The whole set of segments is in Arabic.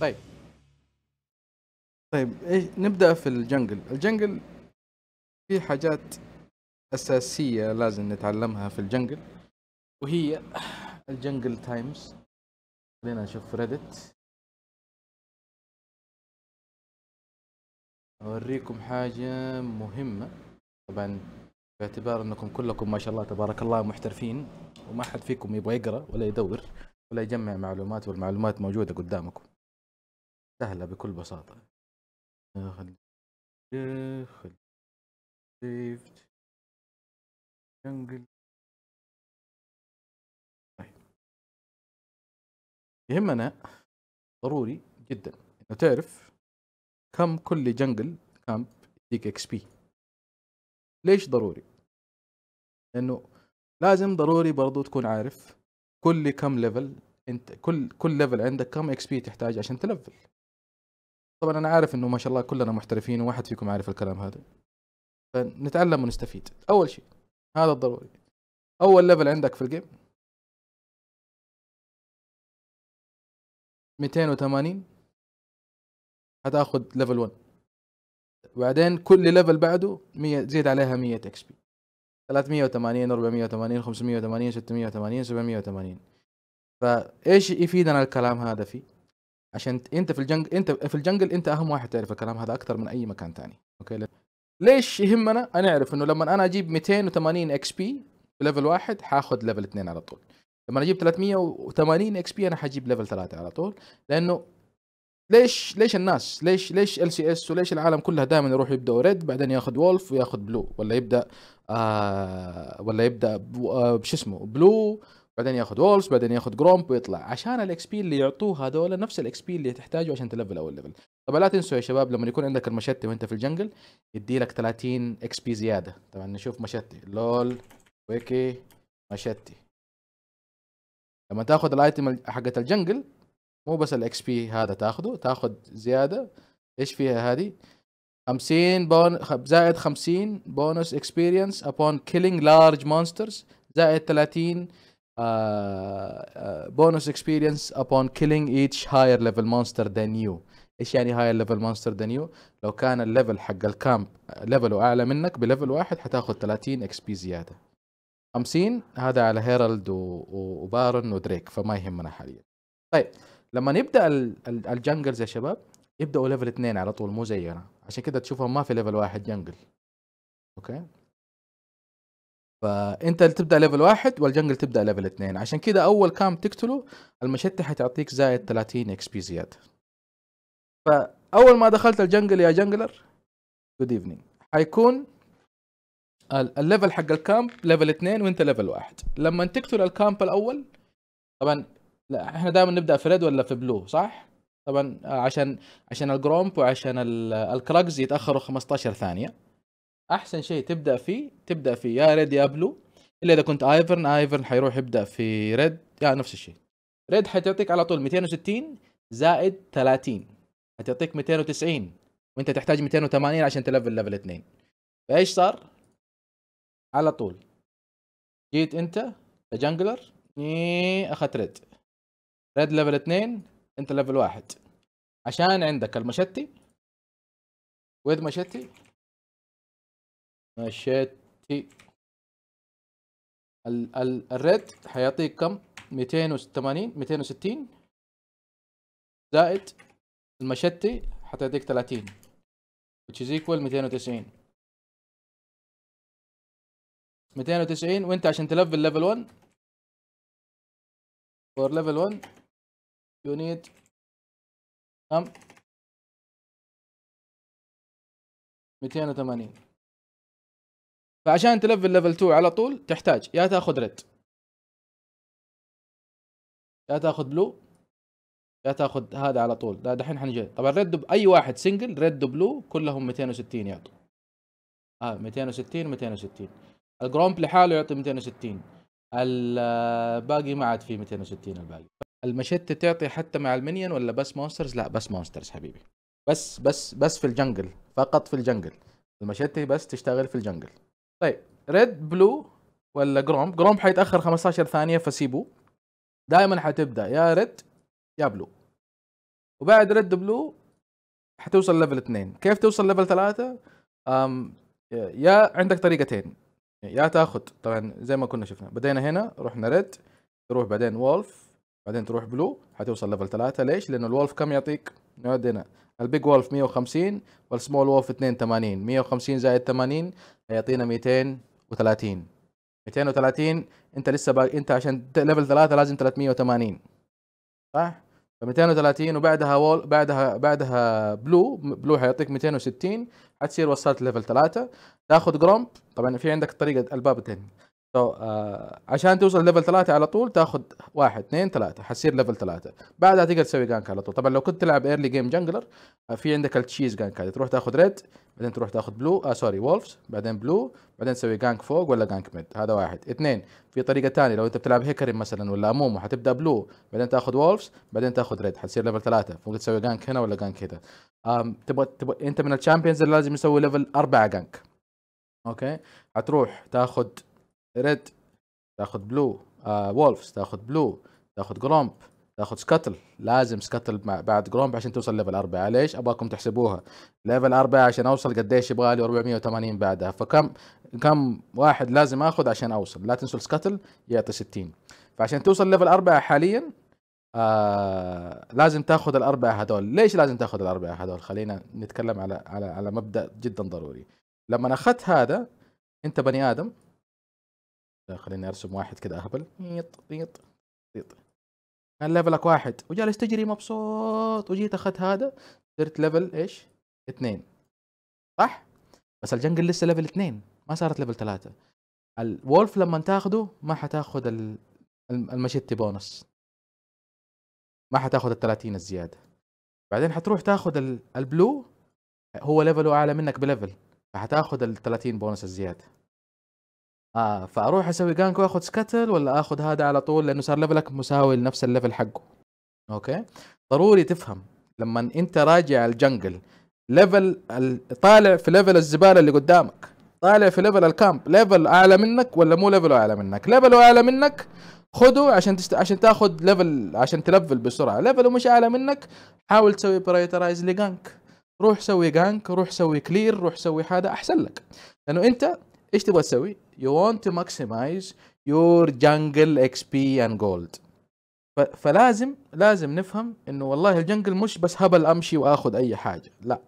طيب طيب ايش نبدا في الجنجل الجنجل في حاجات اساسيه لازم نتعلمها في الجنجل وهي الجنجل تايمز خلينا نشوف ريدت اوريكم حاجه مهمه طبعا باعتبار انكم كلكم ما شاء الله تبارك الله محترفين وما حد فيكم يبغى يقرا ولا يدور ولا يجمع معلومات والمعلومات موجوده قدامكم سهلة بكل بساطة خلي خلي سيفت جنجل طيب. يهمنا ضروري جدا انه تعرف كم كل جنجل كامب يديك اكس بي ليش ضروري؟ لانه لازم ضروري برضو تكون عارف كل كم ليفل انت كل كل ليفل عندك كم اكس بي تحتاج عشان تلفل طبعا انا عارف انه ما شاء الله كلنا محترفين وواحد فيكم عارف الكلام هذا فنتعلم ونستفيد اول شيء هذا الضروري اول ليفل عندك في الجيم 280 هتاخذ ليفل 1 وبعدين كل ليفل بعده 100 زيد عليها 100 اكس بي 380 480 580 680 780 فايش يفيدنا الكلام هذا فيه عشان انت في الجنجل انت في الجنجل انت اهم واحد تعرف الكلام هذا اكثر من اي مكان ثاني اوكي ليش يهمنا انا اعرف انه لما انا اجيب 280 اكس بي ليفل واحد حاخذ ليفل اثنين على طول لما اجيب 380 اكس بي انا حجيب ليفل ثلاثة على طول لانه ليش ليش الناس ليش ليش ال سي اس وليش العالم كلها دائما يروح يبدا ريد بعدين ياخذ وولف وياخذ بلو ولا يبدا آه ولا يبدا آه شو اسمه بلو بعدين ياخذ وولس بعدين ياخذ جرومب ويطلع عشان الاكس بي اللي يعطوه هذول نفس الاكس بي اللي تحتاجه عشان تلفل اول ليفل طبعا لا تنسوا يا شباب لما يكون عندك المشتي وانت في الجنجل يدي لك 30 اكس بي زياده طبعا نشوف مشتي لول ويكي مشتي لما تاخذ الايتم حقه الجنجل مو بس الاكس بي هذا تاخذه تاخذ زياده ايش فيها هذه 50 بون زائد 50 بونس اكسبيرينس ابون كيلينج لارج مونسترز زائد 30 بونس اكسبيرينس ابون كيلينج ايتش هاير ليفل مونستر ذان يو ايش يعني هاير ليفل مونستر ذان يو لو كان الليفل حق الكامب ليفله اعلى منك بليفل واحد حتاخذ 30 اكس بي زياده 50 هذا على هيرالد وبارن ودريك فما يهمنا حاليا طيب لما نبدا ال... الجنجلز يا شباب يبداوا ليفل 2 على طول مو زينا عشان كده تشوفهم ما في ليفل واحد جنجل اوكي فانت اللي تبدا ليفل واحد والجنجل تبدا ليفل اثنين عشان كذا اول كام تقتله المشتة حتعطيك زائد 30 اكس بي زياده فاول ما دخلت الجنجل يا جنجلر جود ايفنينج حيكون الليفل حق الكامب ليفل اثنين وانت ليفل واحد لما تقتل الكامب الاول طبعا لا احنا دائما نبدا في ريد ولا في بلو صح؟ طبعا آه، عشان عشان الجرومب وعشان الكراجز يتاخروا 15 ثانيه احسن شيء تبدا فيه تبدا في يا ريد يا بلو الا اذا كنت ايفرن ايفرن حيروح يبدا في ريد يا يعني نفس الشيء ريد حتعطيك على طول 260 زائد 30 حتعطيك 290 وانت تحتاج 280 عشان تلفل ليفل 2 فايش صار؟ على طول جيت انت جانجلر إيه، اخذت ريد ريد ليفل 2 انت ليفل 1 عشان عندك المشتي ويد مشتي مشيتي ال ال الريد حيعطيك كم 280 260 زائد المشتي حتعطيك 30 which is equal 290 290 وانت عشان تلفل ليفل 1 for level 1 you need كم 280 فعشان تلفل ليفل 2 على طول تحتاج يا تاخذ ريد يا تاخذ بلو يا تاخذ هذا على طول لا دحين حنجي طبعا ريد اي واحد سنجل ريد بلو كلهم 260 يعطوا اه 260 260 الجرومب لحاله يعطي 260 الباقي آه، ما عاد في 260 الباقي المشتة تعطي حتى مع المنيون ولا بس مونسترز لا بس مونسترز حبيبي بس بس بس في الجنجل فقط في الجنجل المشتة بس تشتغل في الجنجل طيب ريد بلو ولا جرومب جرومب حيتاخر 15 ثانيه فسيبو دائما حتبدا يا ريد يا بلو وبعد ريد بلو حتوصل ليفل 2 كيف توصل ليفل 3 أم يا عندك طريقتين يا تاخذ طبعا زي ما كنا شفنا بدينا هنا رحنا ريد تروح بعدين وولف بعدين تروح بلو حتوصل ليفل 3 ليش لانه الولف كم يعطيك نقعد البيج وولف 150 والسمول وولف 82 150 زائد 80 هيعطينا 230 230 انت لسه باقي انت عشان ليفل 3 لازم 380 صح ف 230 وبعدها وول بعدها بعدها بلو بلو حيعطيك 260 حتصير وصلت ليفل 3 تاخذ جرومب طبعا في عندك طريقه الباب الثاني سو آه عشان توصل ليفل ثلاثة على طول تاخذ واحد اثنين ثلاثة حتصير ليفل ثلاثة بعدها تقدر تسوي جانك على طول طبعا لو كنت تلعب ايرلي جيم جنجلر آه في عندك التشيز جانك هذه تروح تاخذ ريد بعدين تروح تاخذ بلو آه سوري وولفز بعدين بلو بعدين تسوي جانك فوق ولا جانك ميد هذا واحد اثنين في طريقة ثانية لو انت بتلعب هيكرين مثلا ولا امومو حتبدا بلو بعدين تاخذ وولفز بعدين تاخذ ريد حتصير ليفل ثلاثة ممكن تسوي جانك هنا ولا جانك هنا تبغى تبغى انت من الشامبيونز اللي لازم يسوي ليفل أربعة جانك اوكي حتروح تاخذ ريد تاخذ بلو آه وولفز تاخذ بلو تاخذ جرومب تاخذ سكتل لازم سكتل بعد جرومب عشان توصل ليفل أربعة ليش ابغاكم تحسبوها ليفل أربعة عشان اوصل قديش يبغى لي 480 بعدها فكم كم واحد لازم اخذ عشان اوصل لا تنسوا السكتل يعطي 60 فعشان توصل ليفل أربعة حاليا آه لازم تاخذ الاربعه هذول ليش لازم تاخذ الاربعه هذول خلينا نتكلم على على على مبدا جدا ضروري لما اخذت هذا انت بني ادم خليني ارسم واحد كذا اهبل يط يط يط كان ليفلك واحد وجالس تجري مبسوط وجيت اخذت هذا صرت ليفل ايش؟ اثنين صح؟ بس الجنجل لسه ليفل اثنين ما صارت ليفل ثلاثة الولف لما تاخده ما حتاخذ المشتي بونص ما حتاخذ ال 30 الزيادة بعدين حتروح تاخذ البلو هو ليفله اعلى منك بليفل فحتاخذ ال 30 بونص الزيادة اه فاروح اسوي جانك واخذ سكتل ولا اخذ هذا على طول لانه صار ليفلك مساوي لنفس الليفل حقه اوكي ضروري تفهم لما انت راجع الجنجل ليفل طالع في ليفل الزباله اللي قدامك طالع في ليفل الكامب ليفل اعلى منك ولا مو ليفل اعلى منك ليفل اعلى منك خده عشان تست... عشان تاخذ ليفل عشان تلفل بسرعه ليفل مش اعلى منك حاول تسوي برايترايز لجانك روح سوي جانك روح سوي كلير روح سوي هذا احسن لك لانه انت ايش تبغى تسوي You want to maximize your jungle XP and gold. فلازم لازم نفهم انه والله الجنجل مش بس هبل امشي واخذ اي حاجه لا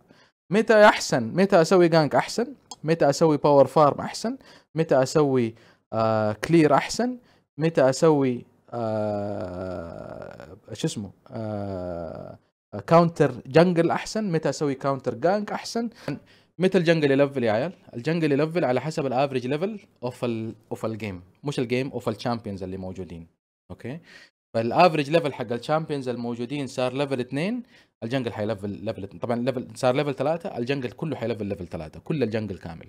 متى احسن متى اسوي جانك احسن متى اسوي باور فارم احسن متى اسوي آه كلير احسن متى اسوي آه شو اسمه آه كاونتر آه، جنجل احسن متى اسوي كاونتر جانك احسن متى الجنجل يلفل يا عيال؟ الجنجل يلفل على حسب الافريج ليفل اوف اوف الجيم مش الجيم اوف الشامبيونز اللي موجودين اوكي فالافريج ليفل حق الشامبيونز الموجودين صار ليفل 2 الجنجل حيلفل ليفل طبعا ليفل صار ليفل 3 الجنجل كله حيلفل ليفل 3 كل الجنجل كامل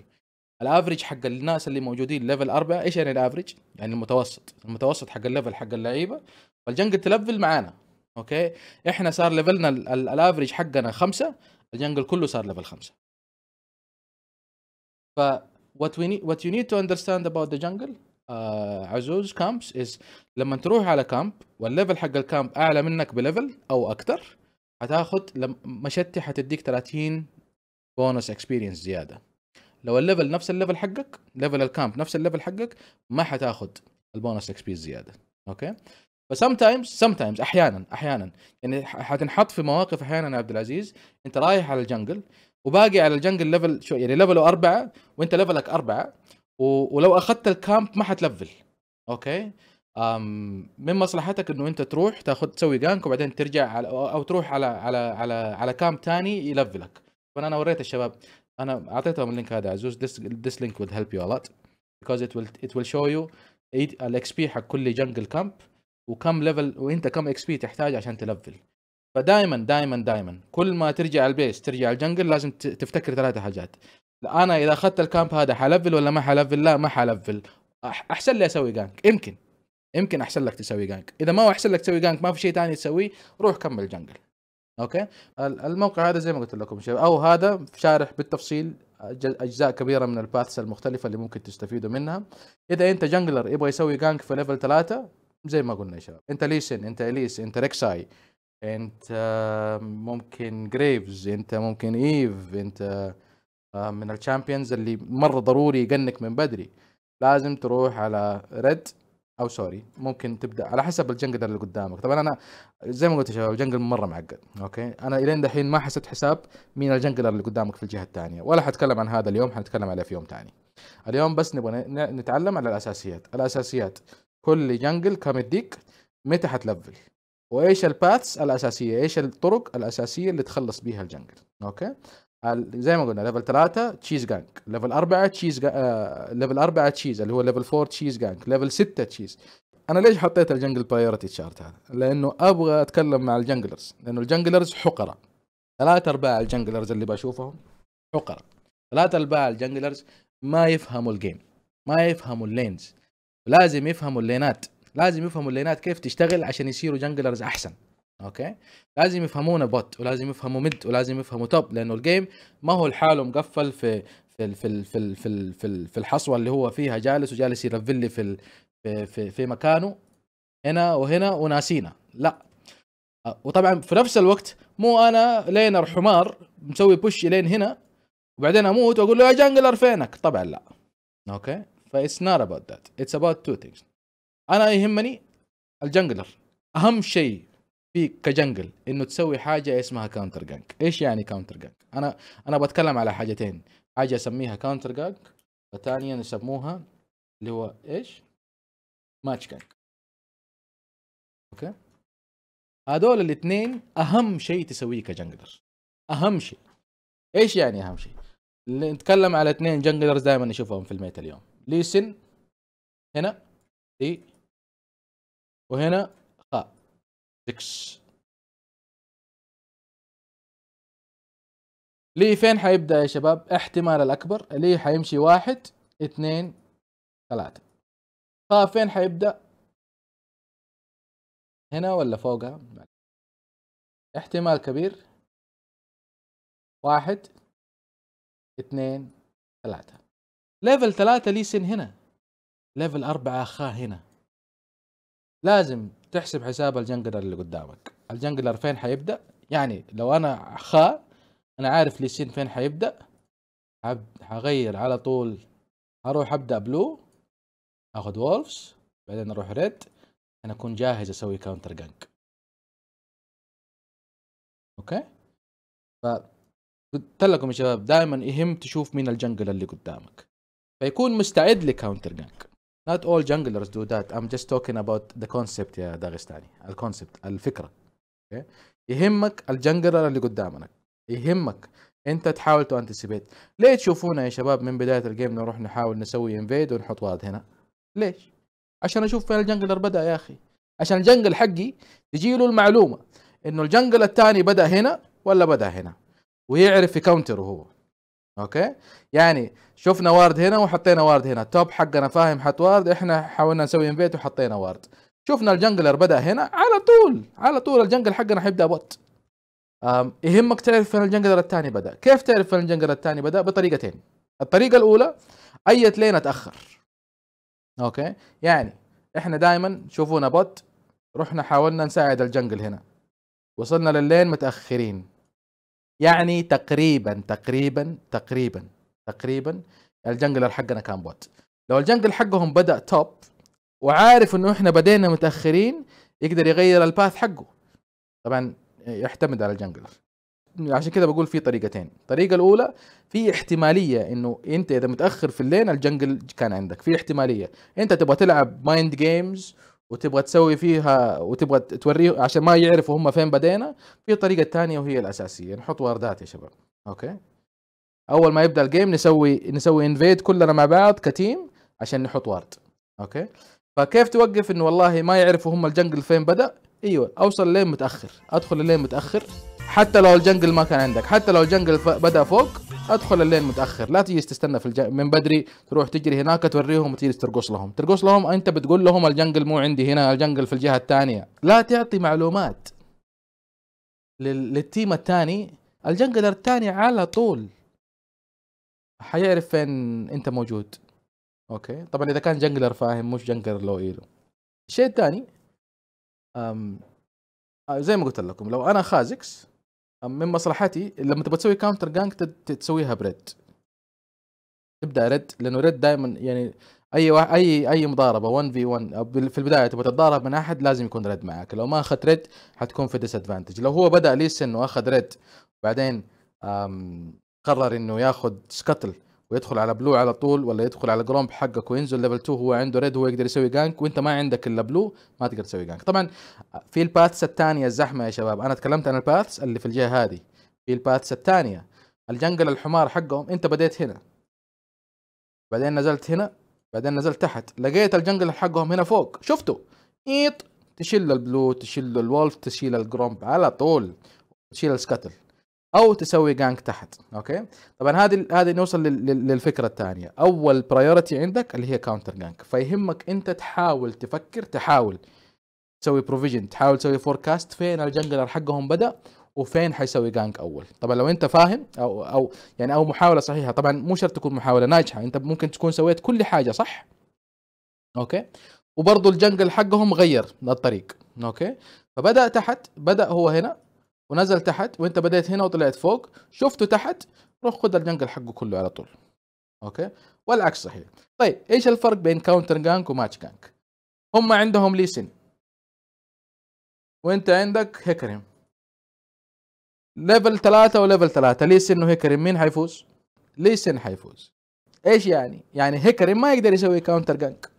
الافريج حق الناس اللي موجودين ليفل 4 ايش يعني الافريج؟ يعني المتوسط المتوسط حق الليفل حق اللعيبه فالجنجل تلفل معانا اوكي احنا صار ليفلنا الافريج حقنا 5 الجنجل كله صار ليفل 5 ف what we need what you need to understand about the jungle uh, عزوز كامبس is لما تروح على كامب والليفل حق الكامب اعلى منك بليفل او اكثر حتاخذ مشتي حتديك 30 بونس اكسبيرينس زياده لو الليفل نفس الليفل حقك ليفل الكامب نفس الليفل حقك ما حتاخد البونس اكسبيرينس زياده اوكي فسم تايمز سم تايمز احيانا احيانا يعني حتنحط في مواقف احيانا يا عبد العزيز انت رايح على الجنجل وباقي على الجنجل ليفل شو يعني ليفله أربعة وأنت ليفلك أربعة و... ولو أخذت الكامب ما حتلفل أوكي أم من مصلحتك انه انت تروح تاخذ تسوي جانك وبعدين ترجع على او تروح على على على على كامب ثاني يلفلك فانا وريت الشباب انا اعطيتهم اللينك هذا عزوز this, this link will help you a lot because it will it will show you الاكس بي حق كل جنجل كامب وكم ليفل وانت كم اكس بي تحتاج عشان تلفل فدائما دائما دائما كل ما ترجع البيس ترجع الجنجل لازم تفتكر ثلاثة حاجات انا اذا اخذت الكامب هذا حلفل ولا ما حلفل لا ما حلفل احسن لي اسوي جانك يمكن يمكن احسن لك تسوي جانك اذا ما هو احسن لك تسوي جانك ما في شيء ثاني تسويه روح كمل جنجل اوكي الموقع هذا زي ما قلت لكم شباب او هذا شارح بالتفصيل اجزاء كبيره من الباثس المختلفه اللي ممكن تستفيدوا منها اذا انت جنجلر يبغى يسوي جانك في ليفل ثلاثة زي ما قلنا يا شباب انت ليسن انت اليس انت ريكساي انت ممكن جريفز انت ممكن ايف انت آه، من الشامبيونز اللي مره ضروري يقنك من بدري لازم تروح على ريد او سوري ممكن تبدا على حسب الجنجل اللي قدامك طبعا انا زي ما قلت يا شباب الجنجل مره معقد اوكي انا الين دحين ما حسبت حساب مين الجنجل اللي قدامك في الجهه الثانيه ولا حتكلم عن هذا اليوم حنتكلم عليه في يوم ثاني اليوم بس نبغى نتعلم على الاساسيات الاساسيات كل جنجل كم يديك متى حتلفل وايش الباثس الاساسيه ايش الطرق الاساسيه اللي تخلص بيها الجنجل اوكي زي ما قلنا ليفل 3 تشيز جانج ليفل 4 تشيز ليفل 4 تشيز اللي هو ليفل 4 تشيز جانج ليفل 6 تشيز انا ليش حطيت الجنجل بايورتي تشارت هذا لانه ابغى اتكلم مع الجنجلرز لانه الجنجلرز حقره ثلاثة ارباع الجنجلرز اللي بشوفهم حقره ثلاثة ارباع الجنجلرز ما يفهموا الجيم ما يفهموا اللينز لازم يفهموا اللينات لازم يفهموا اللينات كيف تشتغل عشان يصيروا جنجلرز احسن اوكي لازم يفهمونا بوت ولازم يفهموا ميد ولازم يفهموا توب لانه الجيم ما هو لحاله مقفل في في في في في في, في الحصوه اللي هو فيها جالس وجالس يرفلي لي في في في, في مكانه هنا وهنا وناسينا لا وطبعا في نفس الوقت مو انا لينر حمار مسوي بوش لين هنا وبعدين اموت واقول له يا جانجلر فينك طبعا لا اوكي فايتس نوت اباوت ذات اتس اباوت تو ثينجز انا يهمني الجنجلر اهم شيء فيك كجنجل انه تسوي حاجه اسمها كاونتر جانك ايش يعني كاونتر جانك انا انا بتكلم على حاجتين حاجه اسميها كاونتر جانك وثانيا يسموها اللي هو ايش ماتش جانك اوكي هذول الاثنين اهم شيء تسويه كجنجلر اهم شيء ايش يعني اهم شيء نتكلم على اثنين جنجلرز دائما نشوفهم في الميتا اليوم ليسن هنا دي وهنا خاء 6 لي فين حيبدا يا شباب احتمال الاكبر لي حيمشي واحد اثنين ثلاثة خاء فين حيبدا هنا ولا فوقها احتمال كبير واحد اثنين ثلاثة ليفل ثلاثة لي سن هنا ليفل أربعة خا هنا لازم تحسب حساب الجنجلر اللي قدامك الجنجلر فين حيبدا يعني لو انا خاء انا عارف لي سين فين حيبدا حغير على طول اروح ابدا بلو اخذ وولفز بعدين اروح ريد انا اكون جاهز اسوي كاونتر جانك اوكي ف قلت لكم يا شباب دائما يهم تشوف مين الجنجل اللي قدامك فيكون مستعد لكاونتر جانك not all junglers do that I'm just talking about the concept يا داغستاني الكونسبت الفكرة okay. يهمك الجنجلر اللي قدامك يهمك انت تحاول تو انتسيبيت ليه تشوفونا يا شباب من بداية الجيم نروح نحاول نسوي انفيد ونحط واد هنا ليش عشان اشوف فين الجنجلر بدا يا اخي عشان الجنجل حقي تجي له المعلومة انه الجنجل الثاني بدا هنا ولا بدا هنا ويعرف يكونتر هو اوكي يعني شفنا وارد هنا وحطينا وارد هنا التوب حقنا فاهم حط وارد احنا حاولنا نسوي انفيت وحطينا وارد شفنا الجنجلر بدا هنا على طول على طول الجنجل حقنا حيبدا بوت يهمك تعرف فين الجنجلر الثاني بدا كيف تعرف فين الجنجلر الثاني بدا بطريقتين الطريقه الاولى اي لين اتاخر اوكي يعني احنا دائما شوفونا بوت رحنا حاولنا نساعد الجنجل هنا وصلنا لللين متاخرين يعني تقريبا تقريبا تقريبا تقريبا الجنجلر حقنا كان بوت لو الجنجل حقهم بدا توب وعارف انه احنا بدينا متاخرين يقدر يغير الباث حقه طبعا يعتمد على الجنجلر عشان كده بقول في طريقتين الطريقه الاولى في احتماليه انه انت اذا متاخر في اللين الجنجل كان عندك في احتماليه انت تبغى تلعب مايند جيمز وتبغى تسوي فيها وتبغى توريه عشان ما يعرفوا هم فين بدينا في طريقه ثانيه وهي الاساسيه نحط واردات يا شباب اوكي اول ما يبدا الجيم نسوي نسوي انفيد كلنا مع بعض كتيم عشان نحط وارد اوكي فكيف توقف انه والله ما يعرفوا هم الجنجل فين بدا ايوه اوصل لين متاخر ادخل لين متاخر حتى لو الجنجل ما كان عندك حتى لو الجنجل بدا فوق ادخل الليل متاخر لا تجي تستنى في الج... من بدري تروح تجري هناك توريهم وتجلس ترقص لهم ترقص لهم انت بتقول لهم الجنجل مو عندي هنا الجنجل في الجهه الثانيه لا تعطي معلومات لل... للتيم الثاني الجنجلر الثاني على طول حيعرف فين انت موجود اوكي طبعا اذا كان جنجلر فاهم مش جنجلر لو ايلو الشيء الثاني أم... آه، زي ما قلت لكم لو انا خازكس من مصلحتي لما تبغى تسوي كاونتر جانك تسويها بريد تبدا ريد لانه ريد دائما يعني اي وا... اي اي مضاربه 1 في 1 في البدايه تبغى تتضارب من احد لازم يكون ريد معك لو ما اخذت ريد حتكون في ديس ادفانتج لو هو بدا ليس انه اخذ ريد بعدين قرر انه ياخذ سكتل ويدخل على بلو على طول ولا يدخل على جرومب حقك وينزل ليفل 2 هو عنده ريد هو يقدر يسوي جانك وانت ما عندك الا بلو ما تقدر تسوي جانك طبعا في الباثس الثانيه الزحمه يا شباب انا تكلمت عن الباثس اللي في الجهه هذه في الباثس الثانيه الجنجل الحمار حقهم انت بديت هنا بعدين نزلت هنا بعدين نزلت تحت لقيت الجنجل حقهم هنا فوق شفته ايط تشيل البلو تشيل الولف تشيل الجرومب على طول تشيل السكتل او تسوي جانك تحت اوكي طبعا هذه هذه نوصل للفكره الثانيه اول برايورتي عندك اللي هي كاونتر جانك فيهمك انت تحاول تفكر تحاول تسوي بروفيجن تحاول تسوي فوركاست فين الجنجلر حقهم بدا وفين حيسوي جانك اول طبعا لو انت فاهم او او يعني او محاوله صحيحه طبعا مو شرط تكون محاوله ناجحه انت ممكن تكون سويت كل حاجه صح اوكي وبرضه الجنجل حقهم غير الطريق اوكي فبدا تحت بدا هو هنا ونزل تحت وانت بديت هنا وطلعت فوق شفته تحت روح خد الجنجل حقه كله على طول اوكي والعكس صحيح طيب ايش الفرق بين كاونتر جانك وماتش جانك هم عندهم ليسن وانت عندك هيكرم ليفل ثلاثة وليفل ثلاثة ليسن وهيكرم مين حيفوز ليسن حيفوز ايش يعني يعني هيكرم ما يقدر يسوي كاونتر جانك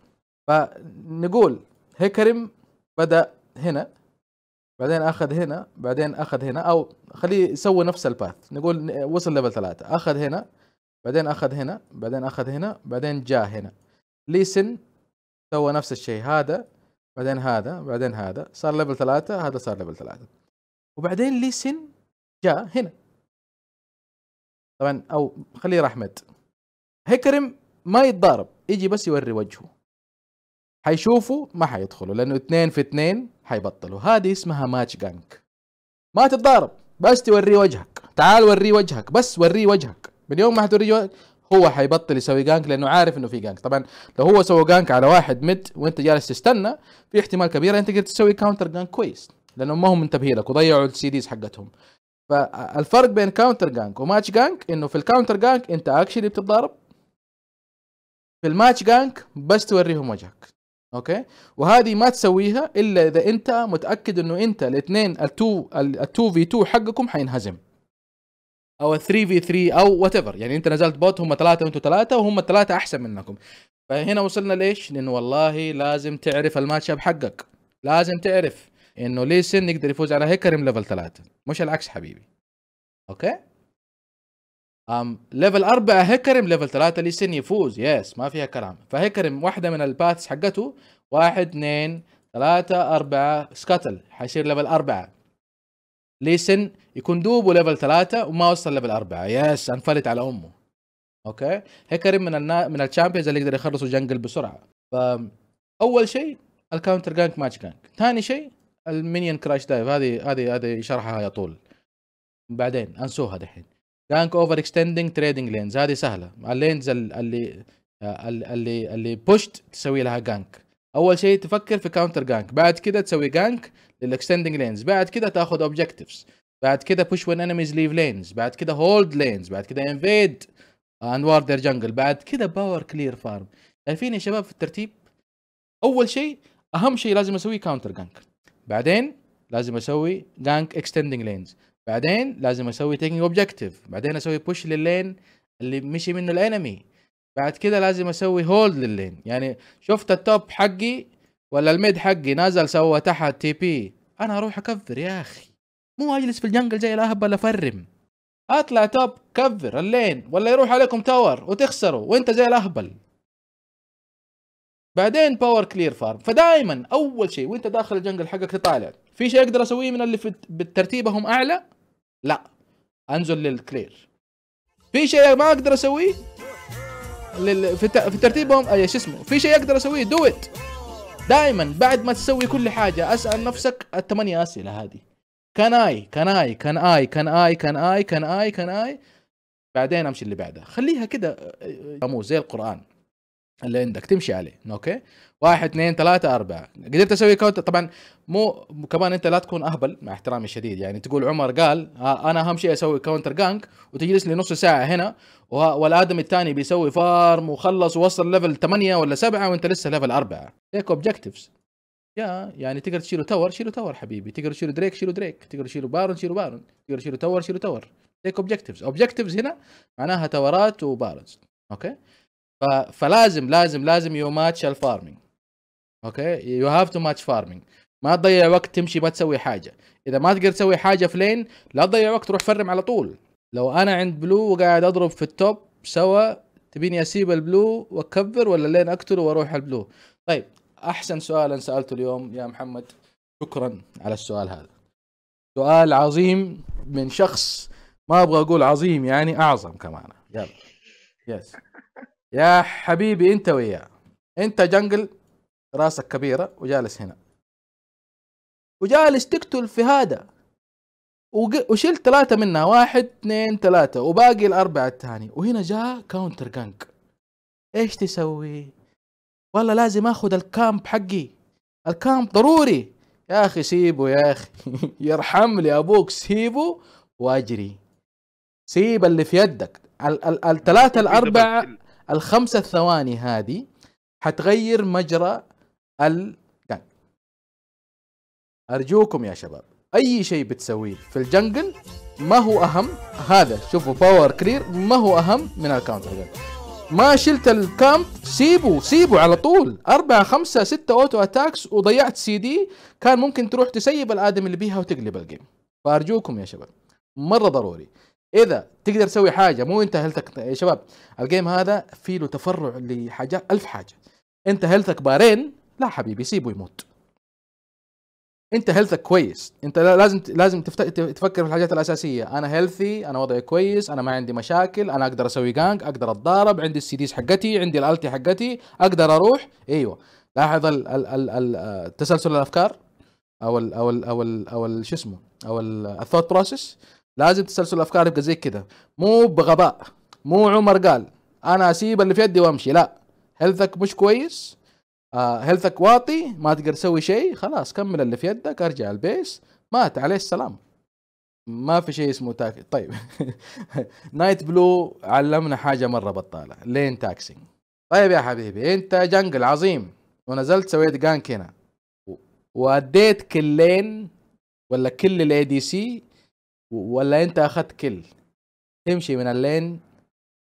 فنقول هيكرم بدأ هنا بعدين اخذ هنا بعدين اخذ هنا او خليه يسوي نفس الباث نقول وصل ليفل ثلاثة اخذ هنا بعدين اخذ هنا بعدين اخذ هنا بعدين جاء هنا ليسن سوى نفس الشيء هذا بعدين هذا بعدين هذا صار ليفل ثلاثة هذا صار ليفل ثلاثة وبعدين ليسن جاء هنا طبعا او خليه راح مد ما يتضارب يجي بس يوري وجهه حيشوفوا ما حيدخلوا لانه اثنين في اثنين حيبطلوا هذه اسمها ماتش جانك ما تتضارب بس توريه وجهك تعال وريه وجهك بس وريه وجهك من يوم ما حتوريه هو حيبطل يسوي جانك لانه عارف انه في جانك طبعا لو هو سوى جانك على واحد مت وانت جالس تستنى في احتمال كبير انت قدرت تسوي كاونتر جانك كويس لانه ما هم منتبهين لك وضيعوا السي ديز حقتهم فالفرق بين كاونتر جانك وماتش جانك انه في الكاونتر جانك انت اكشلي بتتضارب في الماتش جانك بس توريهم وجهك اوكي وهذه ما تسويها الا اذا انت متاكد انه انت الاثنين ال2 ال2 في 2 حقكم حينهزم او ال 3 في 3 او وات ايفر يعني انت نزلت بوت هم ثلاثه وانتم ثلاثه وهم الثلاثه احسن منكم فهنا وصلنا ليش؟ لانه والله لازم تعرف الماتش اب حقك لازم تعرف انه ليسن يقدر يفوز على هيكرم ليفل ثلاثه مش العكس حبيبي اوكي ام ليفل أربعة هيكرم ليفل ثلاثة ليسن يفوز يس ما فيها كلام فهيكرم واحدة من الباتس حقته واحد اثنين ثلاثة أربعة سكاتل حيصير ليفل أربعة ليسن يكون دوب ليفل ثلاثة وما وصل ليفل أربعة يس انفلت على أمه أوكي هيكرم من النا... من الشامبيونز اللي يقدر يخلصوا جنجل بسرعة فأول شيء الكاونتر جانك ماتش جانك ثاني شيء المينيون كراش دايف هذه هذه هذه شرحها يطول بعدين انسوها دحين جانك اوفر اكستندنج تريدنج لينز هذه سهله اللينز اللي اللي اللي بوشت تسوي لها جانك اول شيء تفكر في كاونتر جانك بعد كده تسوي جانك للاكستندنج لينز بعد كده تاخذ اوبجكتيفز بعد كده بوش وين انميز ليف لينز بعد كده هولد لينز بعد كده انفيد انوار دير جنجل بعد كده باور كلير فارم شايفين يا شباب في الترتيب اول شيء اهم شيء لازم اسوي كاونتر جانك بعدين لازم اسوي جانك اكستندنج لينز بعدين لازم اسوي تيكنج اوبجكتيف بعدين اسوي بوش لللين اللي مشي منه الانمي بعد كده لازم اسوي هولد لللين يعني شفت التوب حقي ولا الميد حقي نزل سوى تحت تي بي انا اروح اكفر يا اخي مو اجلس في الجنجل زي الاهبل افرم اطلع توب كفر اللين ولا يروح عليكم تاور وتخسروا وانت زي الاهبل بعدين باور كلير فارم فدائما اول شيء وانت داخل الجنجل حقك تطالع في شيء اقدر اسويه من اللي في بترتيبهم اعلى لا انزل للكلير في شيء ما اقدر اسويه في, ترتيبهم اي شو اسمه في شيء اقدر اسويه دو ات دائما بعد ما تسوي كل حاجه اسال نفسك الثمانيه اسئله هذه كان اي كان اي كان اي كان اي كان اي كان اي كان اي بعدين امشي اللي بعدها خليها كده زي القران اللي عندك تمشي عليه اوكي واحد اثنين ثلاثة أربعة قدرت أسوي كونتر طبعا مو كمان أنت لا تكون أهبل مع احترامي الشديد يعني تقول عمر قال آه، أنا أهم شيء أسوي كاونتر جانك وتجلس لي نص ساعة هنا والآدم الثاني بيسوي فارم وخلص ووصل ليفل ثمانية ولا سبعة وأنت لسه ليفل أربعة تيك أوبجيكتيفز يا يعني تقدر تشيله تاور شيله تاور حبيبي تقدر تشيله دريك شيله دريك تقدر تشيله بارون شيله بارون تقدر تشيله تاور شيله تاور تيك أوبجيكتيفز أوبجيكتيفز هنا معناها تورات وبارونز اوكي فلازم لازم لازم يو ماتش الفارمينج اوكي يو هاف تو ماتش فارمينج ما تضيع وقت تمشي ما تسوي حاجه اذا ما تقدر تسوي حاجه في لين لا تضيع وقت تروح فرم على طول لو انا عند بلو وقاعد اضرب في التوب سوا تبيني اسيب البلو واكبر ولا لين اقتله واروح البلو طيب احسن سؤال انا سالته اليوم يا محمد شكرا على السؤال هذا سؤال عظيم من شخص ما ابغى اقول عظيم يعني اعظم كمان يلا يس يا حبيبي انت وياه انت جنجل راسك كبيرة وجالس هنا وجالس تقتل في هذا وشلت ثلاثة منها واحد اثنين ثلاثة وباقي الأربعة الثاني وهنا جاء كاونتر جانك ايش تسوي؟ والله لازم اخذ الكامب حقي الكامب ضروري يا اخي سيبه يا اخي يرحم لي ابوك سيبه واجري سيب اللي في يدك الثلاثة الأربعة الخمسة ثواني هذه حتغير مجرى ال يعني. أرجوكم يا شباب أي شيء بتسويه في الجنجل ما هو أهم هذا شوفوا باور كرير ما هو أهم من الكاونتر جن ما شلت الكامب سيبه سيبه على طول أربعة خمسة ستة أوتو أتاكس وضيعت سي دي كان ممكن تروح تسيب الآدم اللي بيها وتقلب الجيم فأرجوكم يا شباب مرة ضروري اذا تقدر تسوي حاجه مو انت هيلثك يا شباب الجيم هذا فيه له تفرع لحاجات ألف حاجه انت هيلثك بارين لا حبيبي سيبه يموت انت هيلثك كويس انت لازم لازم تفكر في الحاجات الاساسيه انا هيلثي انا وضعي كويس انا ما عندي مشاكل انا اقدر اسوي جانج اقدر اتضارب عندي السيديز حقتي عندي الالتي حقتي اقدر اروح ايوه لاحظ ال ال ال ال آه، تسلسل الافكار او ال او ال او ال او شو اسمه او الثوت بروسيس لازم تسلسل افكار يبقى زي كده مو بغباء مو عمر قال انا اسيب اللي في يدي وامشي لا هيلثك مش كويس هيلثك آه، واطي ما تقدر تسوي شيء خلاص كمل اللي في يدك ارجع البيس مات عليه السلام ما في شيء اسمه تاكسي طيب نايت بلو علمنا حاجه مره بطاله لين تاكسينج طيب يا حبيبي انت جنجل عظيم ونزلت سويت جانك هنا واديت كلين ولا كل الاي دي سي ولا انت اخذت كل تمشي من اللين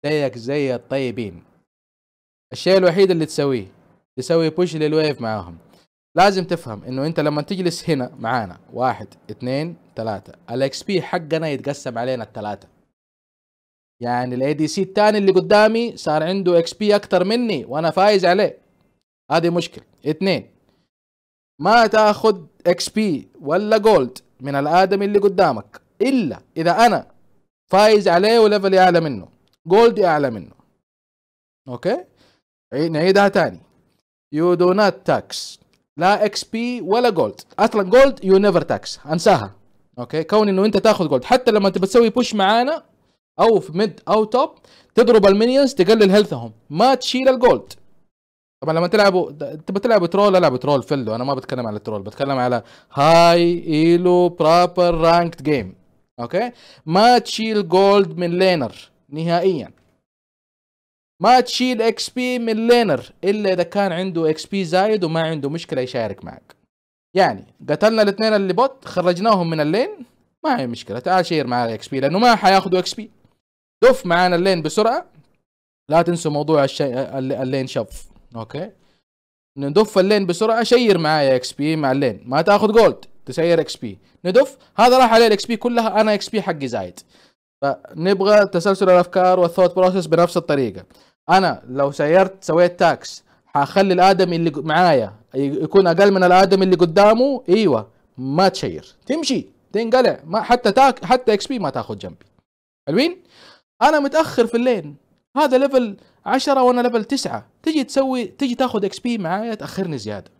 زيك زي الطيبين الشيء الوحيد اللي تسويه تسوي بوش للويف معاهم لازم تفهم انه انت لما تجلس هنا معانا واحد اثنين ثلاثة الاكس بي حقنا يتقسم علينا الثلاثة يعني الاي دي سي الثاني اللي قدامي صار عنده اكس بي اكثر مني وانا فايز عليه هذه مشكلة اثنين ما تاخذ اكس بي ولا جولد من الادمي اللي قدامك الا اذا انا فايز عليه وليفلي اعلى منه جولد اعلى منه اوكي نعيدها تاني يو دو نوت تاكس لا اكس بي ولا جولد اصلا جولد يو نيفر تاكس انساها اوكي كون انه انت تاخذ جولد حتى لما انت بتسوي بوش معانا او في ميد او توب تضرب المينيونز تقلل هيلثهم ما تشيل الجولد طبعا لما تلعبوا تبى تلعبوا ترول العب ترول فلو انا ما بتكلم على الترول بتكلم على هاي ايلو بروبر رانكد جيم اوكي ما تشيل جولد من لينر نهائيا ما تشيل اكس بي من لينر الا اذا كان عنده اكس بي زايد وما عنده مشكله يشارك معك يعني قتلنا الاثنين اللي بوت خرجناهم من اللين ما هي مشكله تعال شير معنا اكس بي لانه ما حياخذوا اكس بي دف معانا اللين بسرعه لا تنسوا موضوع الشي... اللين شف اوكي ندف اللين بسرعه شير معايا اكس بي مع اللين ما تاخذ جولد تسير اكس بي ندف هذا راح عليه الاكس بي كلها انا اكس بي حقي زايد فنبغى تسلسل الافكار والثوت بروسس بنفس الطريقه انا لو سيرت سويت تاكس حخلي الادمي اللي معايا يكون اقل من الادمي اللي قدامه ايوه ما تشير تمشي تنقلع ما حتى تاك حتى اكس بي ما تاخذ جنبي حلوين انا متاخر في اللين هذا ليفل 10 وانا ليفل 9 تجي تسوي تجي تاخذ اكس بي معايا تاخرني زياده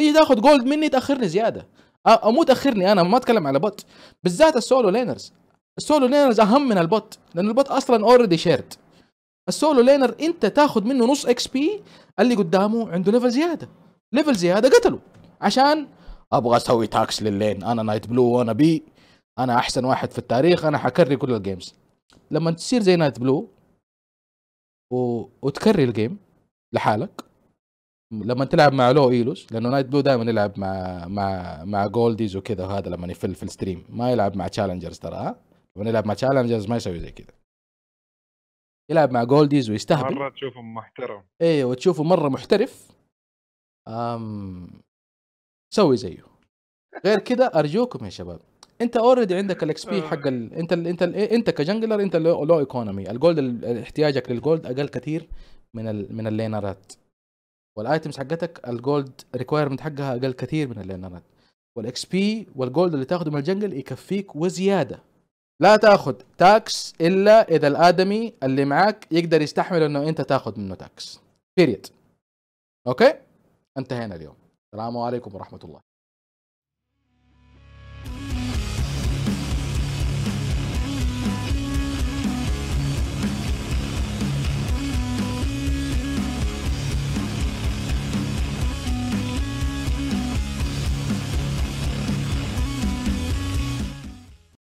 تجي تاخذ جولد مني تاخرني زياده او مو تاخرني انا ما اتكلم على بوت بالذات السولو لينرز السولو لينرز اهم من البوت لان البوت اصلا اوريدي شيرد السولو لينر انت تاخذ منه نص اكس بي اللي قدامه عنده ليفل زياده ليفل زياده قتله عشان ابغى اسوي تاكس للين انا نايت بلو وانا بي انا احسن واحد في التاريخ انا حكري كل الجيمز لما تصير زي نايت بلو و... وتكري الجيم لحالك لما تلعب مع لو ايلوس لانه نايت بلو دائما يلعب مع مع مع جولديز وكذا وهذا لما يفل في الستريم ما يلعب مع تشالنجرز ترى ها لما يلعب مع تشالنجرز ما يسوي زي كذا يلعب مع جولديز ويستهبل مره تشوفه محترم ايوه وتشوفه مره محترف أم... سوي زيه غير كذا ارجوكم يا شباب انت اوريدي عندك الاكس آه. بي حق ال... انت ال... انت ال... إيه، انت كجنجلر انت لو ايكونومي الجولد ال... احتياجك للجولد اقل كثير من ال... من اللينرات والايتمز حقتك الجولد ريكويرمنت حقها اقل كثير من الانرنت والاكس بي والجولد اللي تاخده من الجنجل يكفيك وزياده لا تاخذ تاكس الا اذا الادمي اللي معاك يقدر يستحمل انه انت تاخذ منه تاكس بيريد اوكي انتهينا اليوم السلام عليكم ورحمه الله